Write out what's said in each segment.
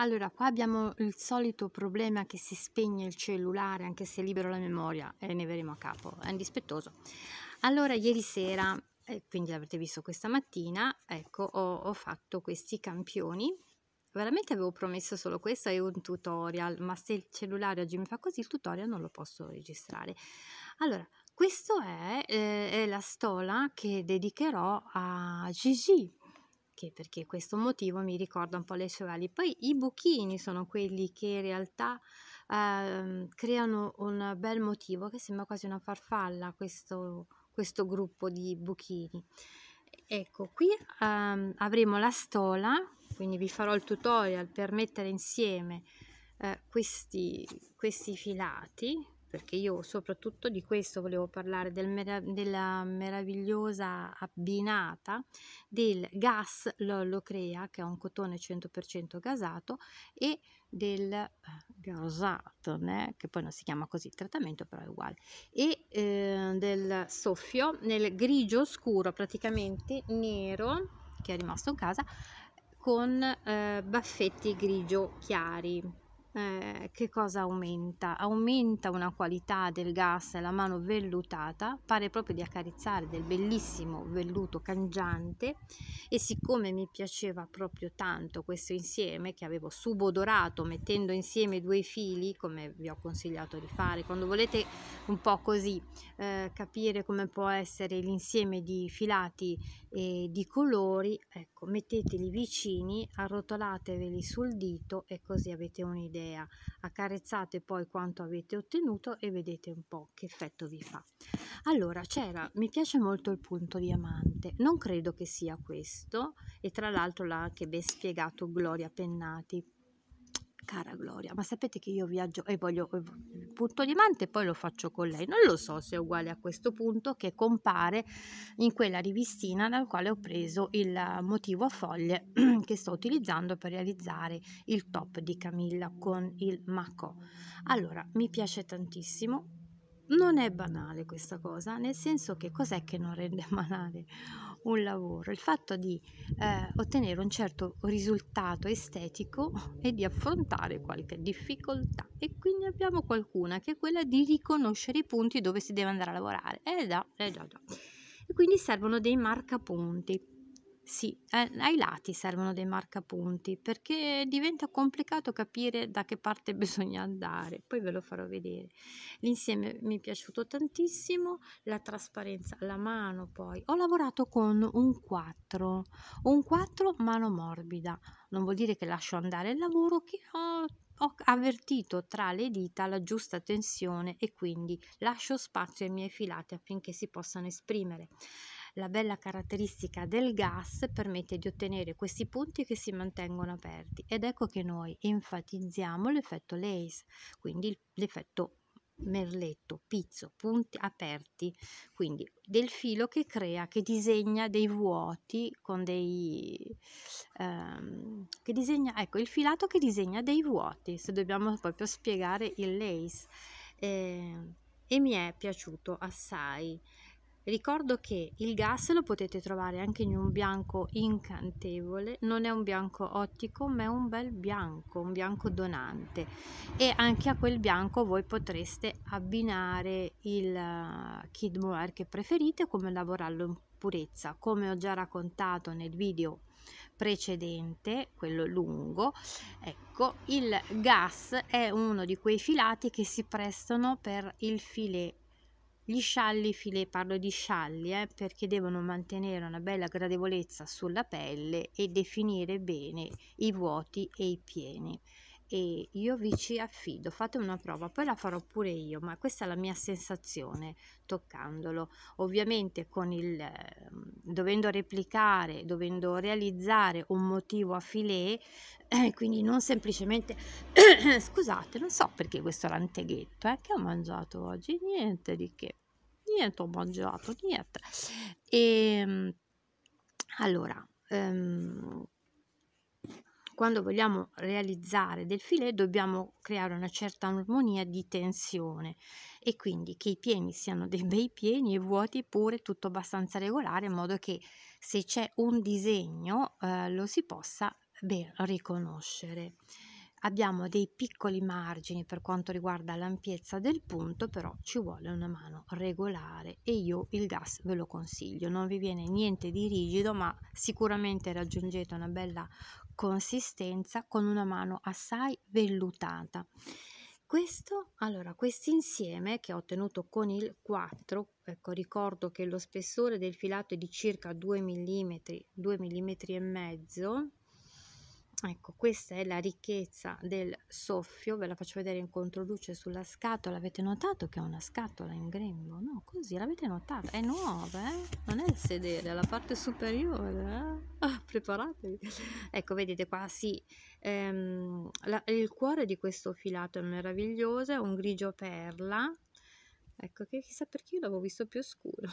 Allora, qua abbiamo il solito problema che si spegne il cellulare anche se libero la memoria e ne verremo a capo, è indispettoso. Allora, ieri sera, eh, quindi l'avrete visto questa mattina, ecco, ho, ho, fatto questi campioni. Veramente avevo promesso solo questo e un tutorial, ma se il cellulare oggi mi fa così il tutorial non lo posso registrare. Allora, questa è, eh, è la stola che dedicherò a Gigi, che perché questo motivo mi ricorda un po' le chevali. Poi i buchini sono quelli che in realtà eh, creano un bel motivo che sembra quasi una farfalla questo, questo gruppo di buchini. Ecco, qui ehm, avremo la stola, quindi vi farò il tutorial per mettere insieme eh, questi, questi filati, perché io soprattutto di questo volevo parlare, del merav della meravigliosa abbinata del gas Lollo Crea, che è un cotone 100% gasato, e del eh, gasato, né? che poi non si chiama così, trattamento però è uguale, e eh, del soffio nel grigio scuro, praticamente nero, che è rimasto in casa, con eh, baffetti grigio chiari eh, che cosa aumenta? Aumenta una qualità del gas la mano vellutata, pare proprio di accarezzare del bellissimo velluto cangiante e siccome mi piaceva proprio tanto questo insieme che avevo subodorato mettendo insieme due fili, come vi ho consigliato di fare, quando volete un po' così eh, capire come può essere l'insieme di filati e di colori, ecco, metteteli vicini, arrotolateveli sul dito e così avete un'idea idea accarezzate poi quanto avete ottenuto e vedete un po' che effetto vi fa allora c'era mi piace molto il punto diamante non credo che sia questo e tra l'altro l'ha anche ben spiegato Gloria Pennati cara Gloria, ma sapete che io viaggio e voglio il punto diamante e poi lo faccio con lei. Non lo so se è uguale a questo punto che compare in quella rivistina dal quale ho preso il motivo a foglie che sto utilizzando per realizzare il top di Camilla con il Macò. Allora, mi piace tantissimo, non è banale questa cosa, nel senso che cos'è che non rende banale un lavoro? Il fatto di eh, ottenere un certo risultato estetico e di affrontare qualche difficoltà. E quindi abbiamo qualcuna che è quella di riconoscere i punti dove si deve andare a lavorare. Eh già, eh già, già. E quindi servono dei marcapunti. Sì, eh, ai lati servono dei marcapunti perché diventa complicato capire da che parte bisogna andare, poi ve lo farò vedere. L'insieme mi è piaciuto tantissimo, la trasparenza alla mano poi. Ho lavorato con un 4, un 4 mano morbida, non vuol dire che lascio andare il lavoro che ho ho avvertito tra le dita la giusta tensione e quindi lascio spazio ai miei filati affinché si possano esprimere. La bella caratteristica del gas permette di ottenere questi punti che si mantengono aperti ed ecco che noi enfatizziamo l'effetto Lace, quindi l'effetto merletto, pizzo, punti aperti, quindi del filo che crea, che disegna dei vuoti con dei... Ehm, che disegna, ecco, il filato che disegna dei vuoti, se dobbiamo proprio spiegare il lace. Eh, e mi è piaciuto assai. Ricordo che il gas lo potete trovare anche in un bianco incantevole, non è un bianco ottico ma è un bel bianco, un bianco donante e anche a quel bianco voi potreste abbinare il eh, Kidmore che preferite come lavorarlo in purezza, come ho già raccontato nel video precedente, quello lungo, ecco, il gas è uno di quei filati che si prestano per il filet gli scialli filè, parlo di scialli, eh, perché devono mantenere una bella gradevolezza sulla pelle e definire bene i vuoti e i pieni e io vi ci affido, fate una prova, poi la farò pure io, ma questa è la mia sensazione toccandolo. Ovviamente con il eh, dovendo replicare, dovendo realizzare un motivo a filet, eh, quindi non semplicemente scusate, non so perché questo lanteghetto, eh, che ho mangiato oggi, niente di che. Niente ho mangiato, niente. E ehm, allora, ehm, quando vogliamo realizzare del filet dobbiamo creare una certa armonia di tensione e quindi che i pieni siano dei bei pieni e vuoti pure tutto abbastanza regolare in modo che se c'è un disegno eh, lo si possa ben riconoscere. Abbiamo dei piccoli margini per quanto riguarda l'ampiezza del punto, però ci vuole una mano regolare e io il gas ve lo consiglio. Non vi viene niente di rigido, ma sicuramente raggiungete una bella consistenza con una mano assai vellutata. Questo, allora, questo insieme che ho ottenuto con il 4, ecco, ricordo che lo spessore del filato è di circa 2 mm, 2 mm e mezzo, Ecco, questa è la ricchezza del soffio, ve la faccio vedere in controluce sulla scatola, avete notato che è una scatola in grembo? No, così, l'avete notata, è nuova, eh? non è il sedere, è la parte superiore, eh? ah, preparatevi. ecco, vedete qua, sì, ehm, la, il cuore di questo filato è meraviglioso, è un grigio perla, ecco che chissà perché io l'avevo visto più scuro,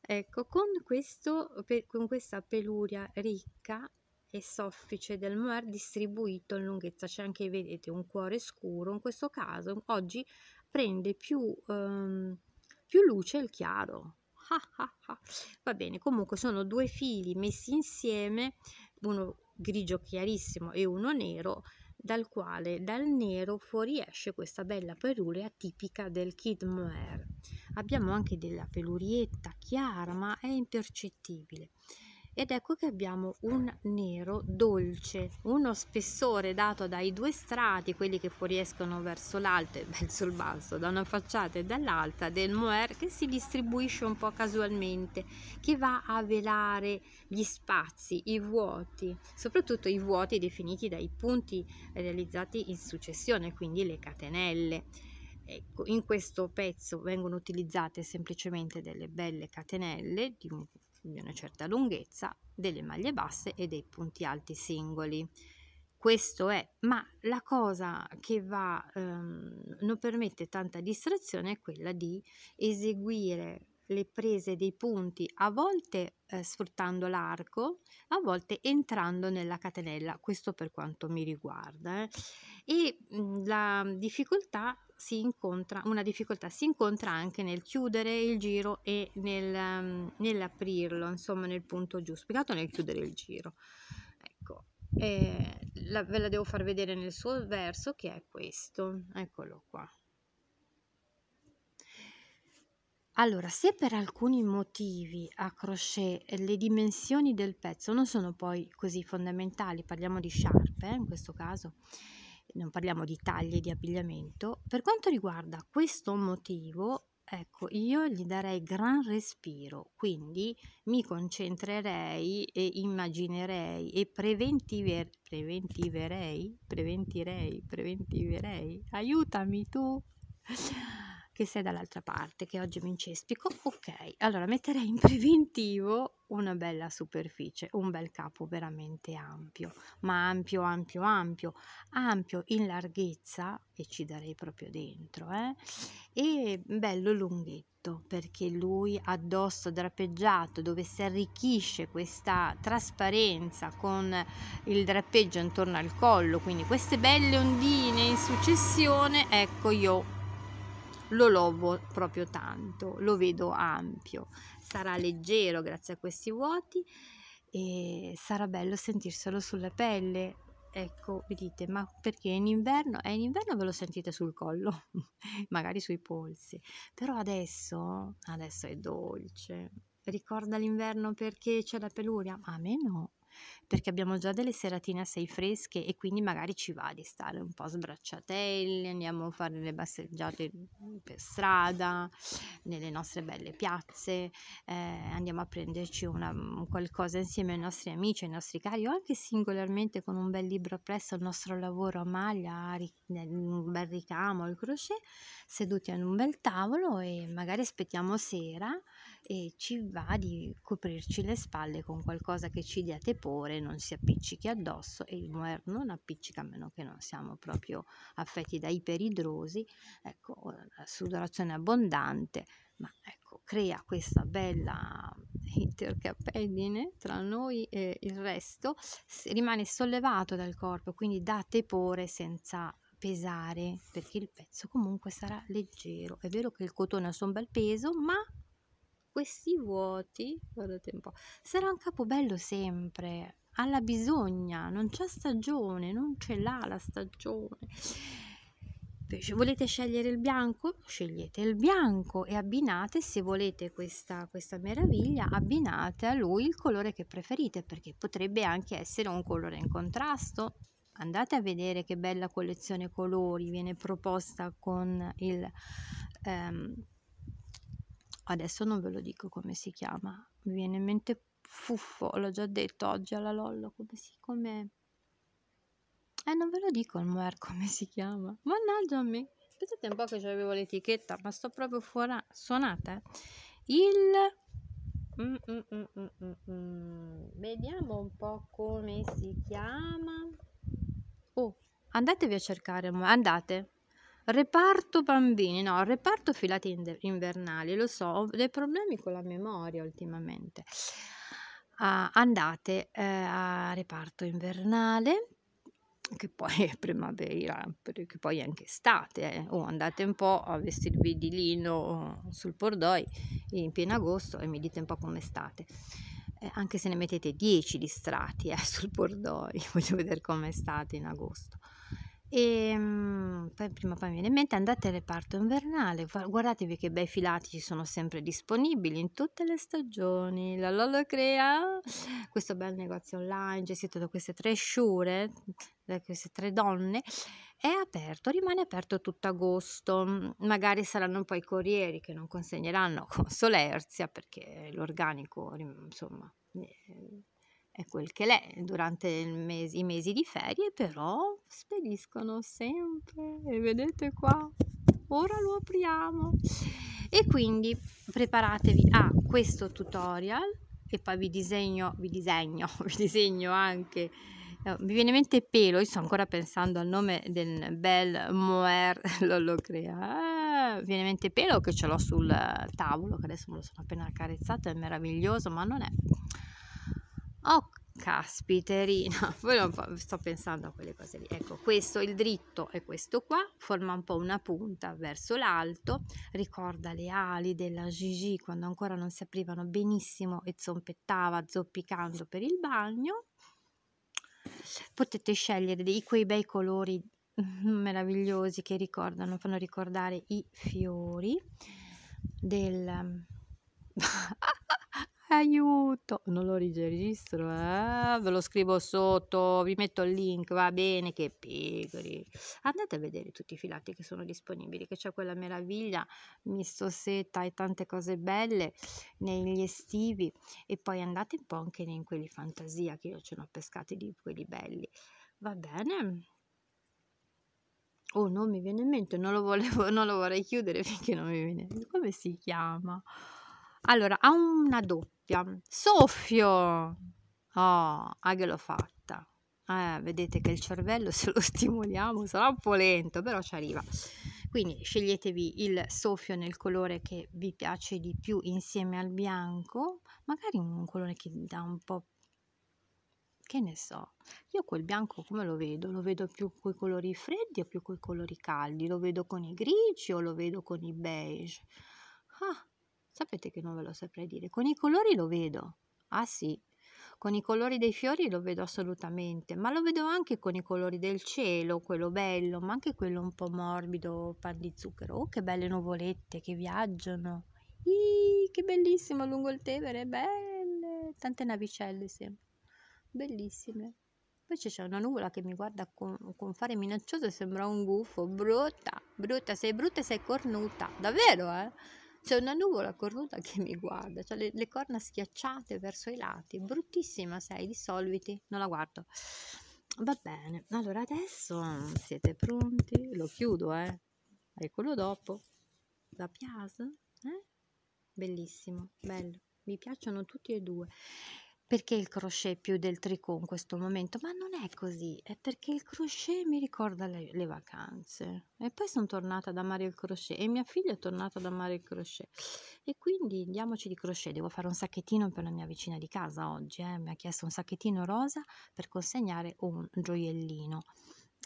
ecco, con, questo, con questa peluria ricca e soffice del mohair distribuito in lunghezza c'è anche vedete un cuore scuro in questo caso oggi prende più, ehm, più luce il chiaro va bene comunque sono due fili messi insieme uno grigio chiarissimo e uno nero dal quale dal nero fuoriesce questa bella perurea tipica del Kid Moer. Abbiamo anche della pelurietta chiara ma è impercettibile ed ecco che abbiamo un nero dolce uno spessore dato dai due strati quelli che fuoriescono verso l'alto e verso il basso da una facciata e dall'altra del moer che si distribuisce un po' casualmente che va a velare gli spazi i vuoti soprattutto i vuoti definiti dai punti realizzati in successione quindi le catenelle Ecco, in questo pezzo vengono utilizzate semplicemente delle belle catenelle di un di una certa lunghezza, delle maglie basse e dei punti alti singoli. Questo è, ma la cosa che va, ehm, non permette tanta distrazione è quella di eseguire le prese dei punti a volte eh, sfruttando l'arco, a volte entrando nella catenella, questo per quanto mi riguarda. Eh. E mh, la difficoltà si incontra una difficoltà, si incontra anche nel chiudere il giro e nel, um, nell'aprirlo, insomma nel punto giusto, spiegato nel chiudere il giro. Ecco, eh, la, ve la devo far vedere nel suo verso che è questo, eccolo qua. Allora, se per alcuni motivi a crochet le dimensioni del pezzo non sono poi così fondamentali, parliamo di sciarpe eh, in questo caso, non parliamo di taglie di abbigliamento. Per quanto riguarda questo motivo, ecco, io gli darei gran respiro, quindi mi concentrerei e immaginerei e preventiver, preventiverei, preventirei, preventiverei, aiutami tu che sei dall'altra parte, che oggi mi incespico. Ok, allora metterei in preventivo una bella superficie, un bel capo veramente ampio, ma ampio, ampio, ampio, ampio in larghezza e ci darei proprio dentro, eh? e bello lunghetto perché lui addosso drappeggiato dove si arricchisce questa trasparenza con il drappeggio intorno al collo, quindi queste belle ondine in successione, ecco io lo lovo proprio tanto, lo vedo ampio, sarà leggero grazie a questi vuoti e sarà bello sentirselo sulla pelle. Ecco, dite, ma perché in inverno? È in inverno ve lo sentite sul collo, magari sui polsi, però adesso, adesso è dolce. Ricorda l'inverno perché c'è la peluria? Ma a me no, perché abbiamo già delle seratine assai fresche e quindi magari ci va di stare un po' sbracciatelli, andiamo a fare le passeggiate per strada, nelle nostre belle piazze, eh, andiamo a prenderci una, qualcosa insieme ai nostri amici, ai nostri cari o anche singolarmente con un bel libro appresso al nostro lavoro a maglia, un bel ricamo, il crochet, seduti ad un bel tavolo e magari aspettiamo sera e ci va di coprirci le spalle con qualcosa che ci dia tepore, non si appiccichi addosso e il moer non appiccica a meno che non siamo proprio affetti da iperidrosi, ecco, la sudorazione abbondante, ma ecco, crea questa bella intercappelline tra noi e il resto, rimane sollevato dal corpo, quindi dà tepore senza pesare perché il pezzo comunque sarà leggero. È vero che il cotone ha un bel peso, ma questi vuoti, guardate un po', sarà un capobello sempre, alla bisogna, non c'è stagione, non ce l'ha la stagione. Se volete scegliere il bianco? Scegliete il bianco e abbinate, se volete questa, questa meraviglia, abbinate a lui il colore che preferite, perché potrebbe anche essere un colore in contrasto. Andate a vedere che bella collezione colori viene proposta con il... Ehm, adesso non ve lo dico come si chiama, mi viene in mente Fuffo, l'ho già detto oggi alla Lollo, come si, come... Eh, non ve lo dico il Moer come si chiama, mannaggia a me, aspettate un po' che avevo l'etichetta, ma sto proprio fuori, suonata, eh. il... Mm mm mm, mm, mm, mm, Vediamo un po' come si chiama. Oh, andatevi a cercare, andate, Reparto bambini, no, reparto filati invernali, lo so, ho dei problemi con la memoria ultimamente. Uh, andate uh, a reparto invernale, che poi è primavera, che poi è anche estate, eh. o oh, andate un po' a vestirvi di lino sul pordoi in pieno agosto e mi dite un po' come state. Eh, anche se ne mettete 10 di strati eh, sul pordoi, voglio vedere come state in agosto. E ehm, poi prima o poi mi viene in mente andate al reparto invernale, guardatevi che bei filati ci sono sempre disponibili in tutte le stagioni. La Lolo Crea, questo bel negozio online gestito da queste tre sciure, da queste tre donne, è aperto, rimane aperto tutto agosto. Magari saranno poi i corrieri che non consegneranno con solerzia perché l'organico, insomma, eh, è quel che l'è eh, durante mes- i mesi di ferie, però spediscono sempre e vedete qua, ora lo apriamo. E quindi preparatevi a questo tutorial e poi vi disegno, vi disegno, vi disegno anche eh, mi viene in mente Pelo, io sto ancora pensando al nome del bel Moer lo Crea. Ah, viene in mente Pelo che ce l'ho sul eh, tavolo, che adesso me lo sono appena accarezzato, è meraviglioso, ma non è Oh, caspiterina, poi sto pensando a quelle cose lì. Ecco, questo, il dritto è questo qua, forma un po' una punta verso l'alto, ricorda le ali della Gigi quando ancora non si aprivano benissimo e zompettava zoppicando per il bagno. Potete scegliere dei, quei bei colori meravigliosi che ricordano, fanno ricordare i fiori del... Ah, ah, ah, aiuto, non lo registro, eh? ve lo scrivo sotto, vi metto il link, va bene, che pigri. Andate a vedere tutti i filati che sono disponibili, che c'è quella meraviglia, misto seta e tante cose belle negli estivi e poi andate un po' anche in quelli fantasia, che io ce ne ho pescati di quelli belli, va bene? Oh, non mi viene in mente, non lo, volevo, non lo vorrei chiudere finché non mi viene. in mente. Come si chiama? Allora, ha una doppia soffia, soffio. Oh, ah che l'ho fatta. Eh, vedete che il cervello se lo stimoliamo sarà un po' lento, però ci arriva. Quindi sceglietevi il soffio nel colore che vi piace di più insieme al bianco, magari un colore che dà un po' che ne so, io quel bianco come lo vedo? Lo vedo più con i colori freddi o più con i colori caldi? Lo vedo con i grigi o lo vedo con i beige? Ah, Sapete che non ve lo saprei dire. Con i colori lo vedo. Ah sì, con i colori dei fiori lo vedo assolutamente, ma lo vedo anche con i colori del cielo, quello bello, ma anche quello un po' morbido, pan di zucchero. Oh, che belle nuvolette che viaggiano. Ii, che bellissimo lungo il Tevere, belle, tante navicelle sempre. Bellissime. Invece c'è una nuvola che mi guarda con, con fare minaccioso e sembra un gufo. Brutta, brutta, sei brutta e sei cornuta. Davvero, eh? C'è una nuvola cornuta che mi guarda, cioè le, le corna schiacciate verso i lati. Bruttissima sei, dissolviti. Non la guardo. Va bene, allora adesso siete pronti? Lo chiudo, eh? Eccolo dopo. La piazza, Eh? Bellissimo, bello. Mi piacciono tutti e due perché il crochet più del tricot in questo momento ma non è così è perché il crochet mi ricorda le, le, vacanze e poi sono tornata ad amare il crochet e mia figlia è tornata ad amare il crochet e quindi andiamoci di crochet devo fare un sacchettino per la mia vicina di casa oggi eh. mi ha chiesto un sacchettino rosa per consegnare un gioiellino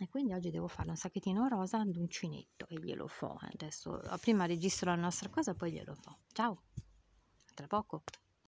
e quindi oggi devo fare un sacchettino rosa ad uncinetto e glielo fo adesso prima registro la nostra cosa poi glielo fo ciao a tra poco